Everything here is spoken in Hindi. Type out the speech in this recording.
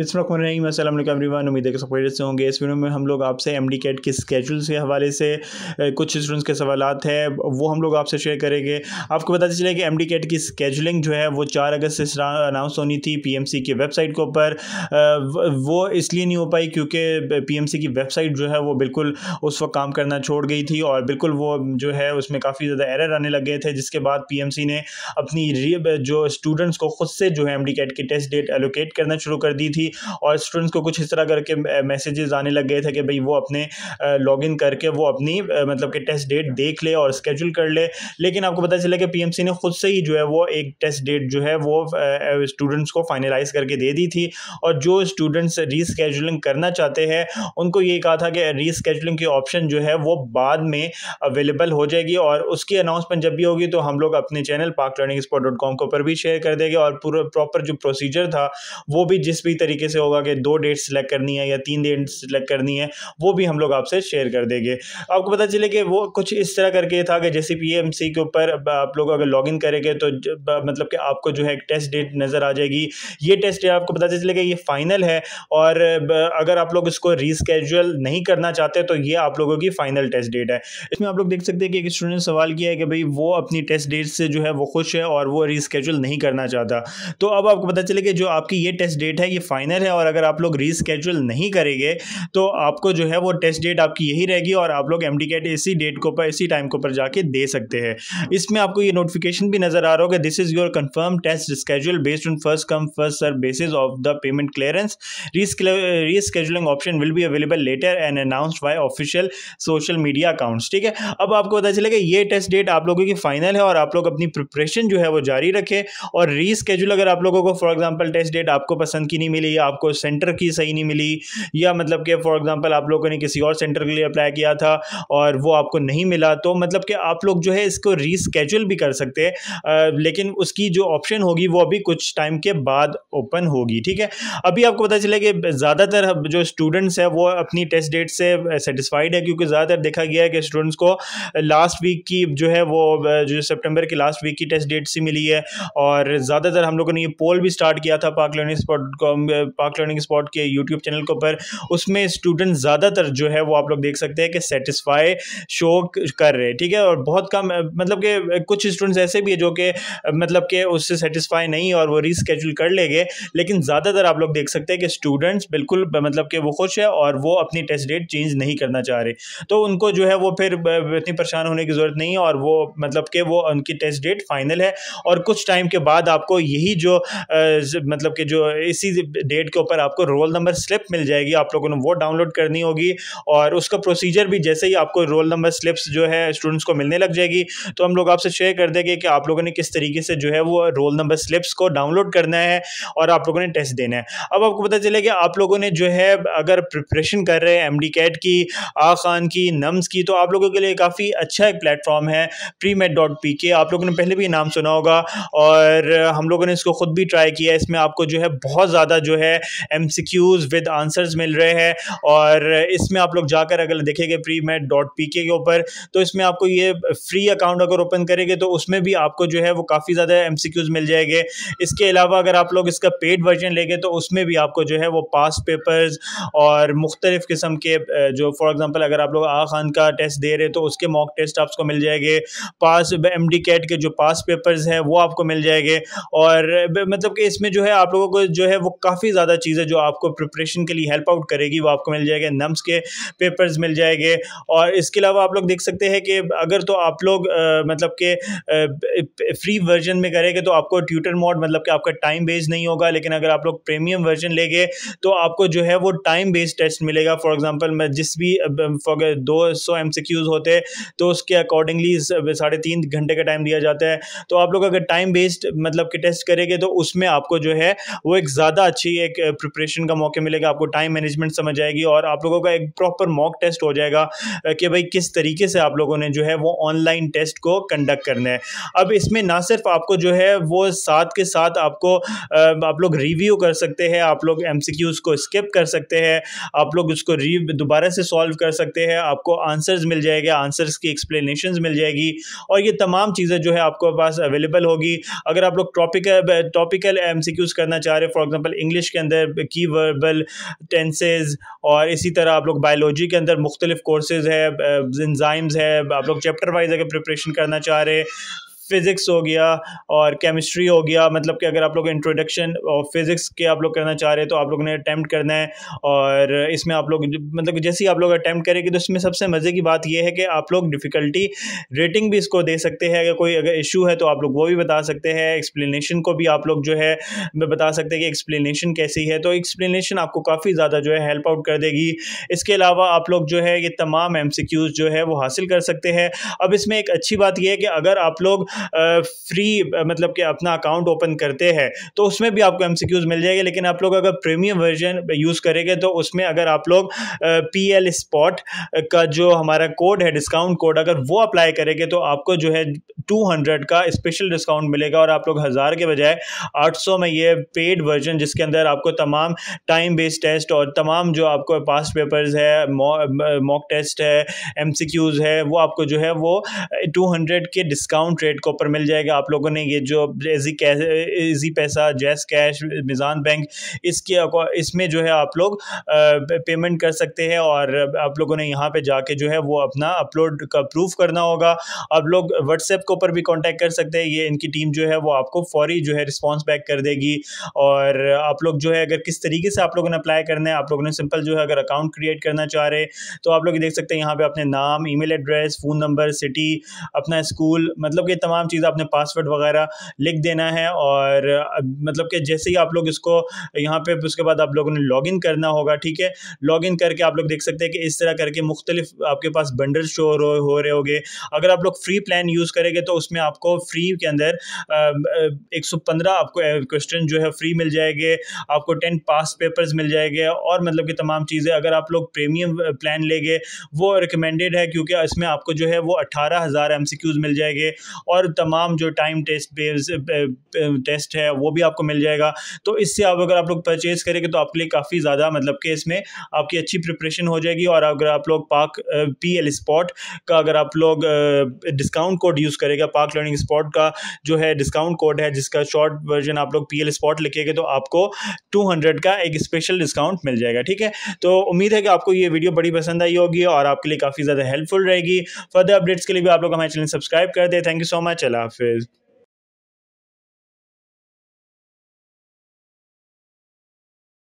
बिस्मिल एवरीवन उम्मीद है कि सब से होंगे इस वीडियो में हम लोग आपसे एम डी कैट के स्केजूल के हवाले से कुछ स्टूडेंट्स के सवाल है वो हम लोग आपसे शेयर करेंगे आपको पता चले कि एम डी कैट की स्केजुलिंग जो है वो चार अगस्त से अनाउंस होनी थी पी एम सी की वेबसाइट के ऊपर वो इसलिए नहीं हो पाई क्योंकि पी एम सी की वेबसाइट जो है वो बिल्कुल उस वक्त काम करना छोड़ गई थी और बिल्कुल वो जो है उसमें काफ़ी ज़्यादा एरर आने लग गए थे जिसके बाद पी एम सी ने अपनी जो स्टूडेंट्स को खुद से जो है एम डी कैट की टेस्ट डेट एलोकेट करना शुरू कर दी थी थी और स्टूडेंट्स को कुछ इस तरह करके मैसेजेस आने लग गए थे कि भाई वो अपने लॉग इन करके वो अपनी मतलब कि टेस्ट डेट देख ले और स्केड्यूल कर ले लेकिन आपको पता चला कि पीएमसी ने खुद से ही जो है वो एक टेस्ट डेट जो है वो स्टूडेंट्स को फाइनलाइज करके दे दी थी और जो स्टूडेंट्स रीस्केजुलिंग करना चाहते हैं उनको ये कहा था कि रीस्केजुलिंग की ऑप्शन जो है वो बाद में अवेलेबल हो जाएगी और उसकी अनाउंसमेंट जब भी होगी तो हम लोग अपने चैनल पाक लर्निंग स्पॉट डॉट कॉम के ऊपर भी शेयर कर देंगे और पूरा प्रॉपर जो प्रोसीजर था वो भी जिस भी तरीके तरीके से होगा कि दो डेट सेलेक्ट करनी है या तीन डेट सेलेक्ट करनी है वो भी हम लोग आपसे शेयर कर देंगे आपको पता चले कि वो कुछ इस तरह करके था कि जैसे पी के ऊपर आप लोग अगर लॉग करेंगे तो मतलब कि आपको जो है एक टेस्ट डेट नज़र आ जाएगी ये टेस्ट डेट आपको पता चलेगा ये फाइनल है और अगर आप लोग इसको रीस्केजल नहीं करना चाहते तो ये आप लोगों की फाइनल टेस्ट डेट है इसमें आप लोग देख सकते हैं कि एक स्टूडेंट सवाल किया है कि भाई वो अपनी टेस्ट डेट से जो है वो खुश है और वो रीस्केजल नहीं करना चाहता तो अब आपको पता चले कि जो आपकी ये टेस्ट डेट है ये फाइनल माइनर है और अगर आप लोग रीस्केड्यूल नहीं करेंगे तो आपको जो है वो टेस्ट डेट आपकी यही रहेगी और आप लोग एम कैट इसी डेट के ऊपर इसी टाइम के ऊपर जाके दे सकते हैं इसमें आपको ये नोटिफिकेशन भी नज़र आ रहा होगा this is your confirm test schedule based on first come first serve basis of the payment clearance rescheduling option will be available later and announce by official social media accounts ठीक है अब आपको पता चलेगा ये टेस्ट डेट आप लोगों की फाइनल है और आप लोग अपनी प्रिपरेशन जो है वो जारी रखें और रीस्केड्यूल अगर आप लोगों को फॉर एग्जाम्पल टेस्ट डेट आपको पसंद की नहीं मिली गई आपको सेंटर की सही नहीं मिली या मतलब कि फॉर एग्ज़ाम्पल आप लोगों ने किसी और सेंटर के लिए अप्लाई किया था और वो आपको नहीं मिला तो मतलब कि आप लोग जो है इसको रीस्केजल भी कर सकते हैं लेकिन उसकी जो ऑप्शन होगी वो अभी कुछ टाइम के बाद ओपन होगी ठीक है अभी आपको पता चले कि ज़्यादातर जो स्टूडेंट्स हैं वो अपनी टेस्ट डेट से सेटिस्फाइड है क्योंकि ज़्यादातर देखा गया है कि स्टूडेंट्स को लास्ट वीक की जो है वो जो सेप्टेम्बर की लास्ट वीक की टेस्ट डेट से मिली है और ज़्यादातर हम लोगों ने ये पोल भी स्टार्ट किया था पाक लर्निंग पार्क लर्निंग स्पॉट के यूट्यूब चैनल के ऊपर उसमें स्टूडेंट ज़्यादातर जो है वो आप लोग देख सकते हैं कि सेटिस्फाई शो कर रहे हैं ठीक है और बहुत कम मतलब कि कुछ स्टूडेंट्स ऐसे भी है जो कि मतलब कि उससे सेटिस्फाई नहीं और वो रिस्केजूल कर लेंगे लेकिन ज़्यादातर आप लोग देख सकते हैं कि स्टूडेंट्स बिल्कुल मतलब कि वो खुश है और वो अपनी टेस्ट डेट चेंज नहीं करना चाह रहे तो उनको जो है वो फिर इतनी परेशान होने की ज़रूरत नहीं है और वो मतलब कि वो उनकी टेस्ट डेट फाइनल है और कुछ टाइम के बाद आपको यही जो मतलब कि जो इसी डेट के ऊपर आपको रोल नंबर स्लिप मिल जाएगी आप लोगों ने वो डाउनलोड करनी होगी और उसका प्रोसीजर भी जैसे ही आपको रोल नंबर स्लिप्स जो है स्टूडेंट्स को मिलने लग जाएगी तो हम लोग आपसे शेयर कर देंगे कि आप लोगों ने किस तरीके से जो है वो रोल नंबर स्लिप्स को डाउनलोड करना है और आप लोगों ने टेस्ट देना है अब आपको पता चले कि आप लोगों ने जो है अगर प्रिपरेशन कर रहे हैं एम कैट की आ खान की नम्स की तो आप लोगों के लिए काफ़ी अच्छा एक प्लेटफॉर्म है प्री मेड आप लोगों ने पहले भी नाम सुना होगा और हम लोगों ने इसको खुद भी ट्राई किया इसमें आपको जो है बहुत ज़्यादा जो जो है एम विद आंसर्स मिल रहे हैं और इसमें आप लोग जाकर अगर देखेंगे प्री मेट डॉट पी के ऊपर तो इसमें आपको ये फ्री अकाउंट अगर ओपन करेंगे तो उसमें भी आपको जो है वो काफ़ी ज़्यादा एम मिल जाएंगे इसके अलावा अगर आप लोग इसका पेड वर्जन लेंगे तो उसमें भी आपको जो है वो पास पेपर्स और मुख्तलिफ़ किस्म के जो फॉर एग्ज़ाम्पल अगर आप लोग आ खान का टेस्ट दे रहे तो उसके मॉक टेस्ट आपको मिल जाएंगे पास एम डी कैट के जो पास पेपर्स हैं वो आपको मिल जाएंगे और मतलब कि इसमें जो है आप लोगों को जो है वो काफ़ी काफ़ी ज़्यादा चीज़ें जो आपको प्रिपरेशन के लिए हेल्प आउट करेगी वो आपको मिल जाएगा नम्स के पेपर्स मिल जाएंगे और इसके अलावा आप लोग देख सकते हैं कि अगर तो आप लोग मतलब के फ्री वर्जन में करेंगे तो आपको ट्यूटर मोड मतलब कि आपका टाइम बेस्ड नहीं होगा लेकिन अगर आप लोग प्रीमियम वर्जन लेंगे तो आपको जो है वो टाइम बेस्ड टेस्ट मिलेगा फॉर एग्जाम्पल मैं जिस भी दो सौ एम होते तो उसके अकॉर्डिंगली साढ़े तीन घंटे का टाइम दिया जाता है तो आप लोग अगर टाइम बेस्ड मतलब कि टेस्ट करेंगे तो उसमें आपको जो है वो एक ज़्यादा अच्छी ही एक प्रिपरेशन का मौके मिलेगा आपको टाइम मैनेजमेंट समझ आएगी और आप लोगों का एक प्रॉपर मॉक टेस्ट हो जाएगा कि भाई किस तरीके से आप लोगों ने जो है वो ऑनलाइन टेस्ट को कंडक्ट करना है अब इसमें ना सिर्फ आपको जो है वो साथ के साथ आपको आप लोग रिव्यू कर सकते हैं आप लोग एम को स्किप कर सकते हैं आप लोग उसको दोबारा से सॉल्व कर सकते हैं आपको आंसर्स मिल जाएगा आंसर्स की एक्सप्लेनेशंस मिल जाएगी और ये तमाम चीज़ें जो है आपको पास अवेलेबल होगी अगर आप लोग टॉपिकल टॉपिकल एम करना चाह रहे फॉर एग्जाम्पल इंग्लिश इंग्लिश के अंदर की वर्बल टेंसेज और इसी तरह आप लोग बायोलॉजी के अंदर मुख्तलिफ कोर्सेज है इंजाइम्स है आप लोग चैप्टर वाइज अगर प्रिपरेशन करना चाह रहे फ़िज़िक्स हो गया और केमिस्ट्री हो गया मतलब कि अगर आप लोग इंट्रोडक्शन और फिज़िक्स के आप लोग करना चाह रहे हैं तो आप लोगों ने अटैम्प्ट करना है और इसमें आप लोग मतलब जैसे ही आप लोग अटैम्प्ट करेंगे तो इसमें सबसे मज़े की बात यह है कि आप लोग डिफ़िकल्टी रेटिंग भी इसको दे सकते हैं अगर कोई अगर इशू है तो आप लोग वो भी बता सकते हैं एक्सप्लेनेशन को भी आप लोग जो है बता सकते हैं कि एक्सप्लेनेशन कैसी है तो एक्सप्लेनेशन आपको काफ़ी ज़्यादा जो है हेल्प आउट कर देगी इसके अलावा आप लोग जो है ये तमाम एम जो है वो हासिल कर सकते हैं अब इसमें एक अच्छी बात यह है कि अगर आप लोग फ्री मतलब कि अपना अकाउंट ओपन करते हैं तो उसमें भी आपको एम मिल जाएंगे लेकिन आप लोग अगर प्रीमियम वर्जन यूज़ करेंगे तो उसमें अगर आप लोग पी एल स्पॉट का जो हमारा कोड है डिस्काउंट कोड अगर वो अप्लाई करेंगे तो आपको जो है 200 का स्पेशल डिस्काउंट मिलेगा और आप लोग हज़ार के बजाय 800 में ये पेड वर्जन जिसके अंदर आपको तमाम टाइम बेस्ड टेस्ट और तमाम जो आपको पास्ट पेपर्स है मॉक टेस्ट है एम है वो आपको जो है वो टू के डिस्काउंट रेट के ऊपर मिल जाएगा आप लोगों ने ये जो एजी कैश एजी पैसा जैस कैश मिजान बैंक इसके इसमें जो है आप लोग पेमेंट कर सकते हैं और आप लोगों ने यहाँ पर जाके जो है वो अपना अपलोड का प्रूफ करना होगा आप लोग व्हाट्सएप इसके ऊपर भी कॉन्टैक्ट कर सकते हैं ये इनकी टीम जो है वो आपको फौरी जो है रिस्पॉन्स बैक कर देगी और आप लोग जो है अगर किस तरीके से आप लोगों ने अप्लाई करना है आप लोगों ने सिंपल जो है अगर अकाउंट क्रिएट करना चाह रहे तो आप लोग देख सकते हैं यहाँ पर अपने नाम e address phone number city अपना स्कूल मतलब कि तमाम चीज़ आपने पासवर्ड वगैरह लिख देना है और मतलब कि जैसे ही आप लोग इसको यहाँ पे उसके बाद आप लोगों ने लॉगिन करना होगा ठीक है लॉगिन करके आप लोग देख सकते हैं कि इस तरह करके मुख्तलिफ आपके पास बंडल शो हो रहे होंगे अगर आप लोग फ्री प्लान यूज़ करेंगे तो उसमें आपको फ्री के अंदर एक सौ पंद्रह आपको क्वेश्चन जो है फ्री मिल जाएंगे आपको टेन पास पेपर्स मिल जाएंगे और मतलब कि तमाम चीज़ें अगर आप लोग प्रीमियम प्लान लेंगे वो रिकमेंडेड है क्योंकि इसमें आपको जो है वो अट्ठारह हज़ार एम मिल जाएंगे और तमाम जो टाइम टेस्ट बेस टेस्ट है वो भी आपको मिल जाएगा तो इससे आप अगर आप लोग परचेज़ करेंगे तो आपके लिए काफ़ी ज़्यादा मतलब कि इसमें आपकी अच्छी प्रिपरेशन हो जाएगी और अगर आप लोग पाक पी एल स्पॉट का अगर आप लोग डिस्काउंट कोड यूज़ करें करेगा पार्क लर्निंग स्पॉट का जो है डिस्काउंट कोड है जिसका शॉर्ट वर्जन आप लोग पी एल स्पॉट लिखेंगे तो आपको टू हंड्रेड का एक स्पेशल डिस्काउंट मिल जाएगा ठीक है तो उम्मीद है कि आपको ये वीडियो बड़ी पसंद आई होगी और आपके लिए काफ़ी ज़्यादा हेल्पफुल रहेगी फर्दर अपडेट्स के लिए भी आप लोग हमारे चैनल सब्सक्राइब कर दे थैंक यू सो मच अला हाफिज़